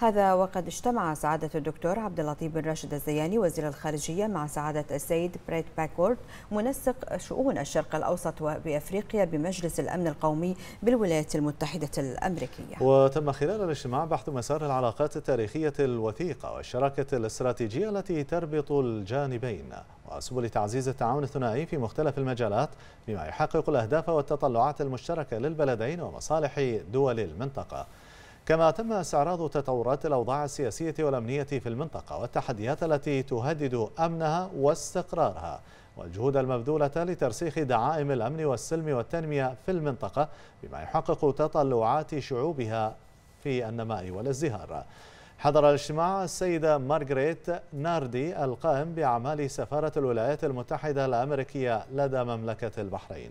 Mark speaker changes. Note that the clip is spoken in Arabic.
Speaker 1: هذا
Speaker 2: وقد اجتمع سعادة الدكتور عبد اللطيف بن راشد الزياني وزير الخارجية مع سعادة السيد بريت باكورد منسق شؤون الشرق الأوسط وبأفريقيا بمجلس الأمن القومي بالولايات المتحدة الأمريكية
Speaker 3: وتم خلال الاجتماع بحث مسار العلاقات التاريخية الوثيقة والشراكة الاستراتيجية التي تربط الجانبين وسبل تعزيز التعاون الثنائي في مختلف المجالات بما يحقق الأهداف والتطلعات المشتركة للبلدين ومصالح دول المنطقة كما تم استعراض تطورات الأوضاع السياسية والأمنية في المنطقة والتحديات التي تهدد أمنها واستقرارها والجهود المبذولة لترسيخ دعائم الأمن والسلم والتنمية في المنطقة بما يحقق تطلعات شعوبها في النماء والازدهار حضر الاجتماع السيدة مارغريت ناردي القائم بأعمال سفارة الولايات المتحدة الأمريكية لدى مملكة البحرين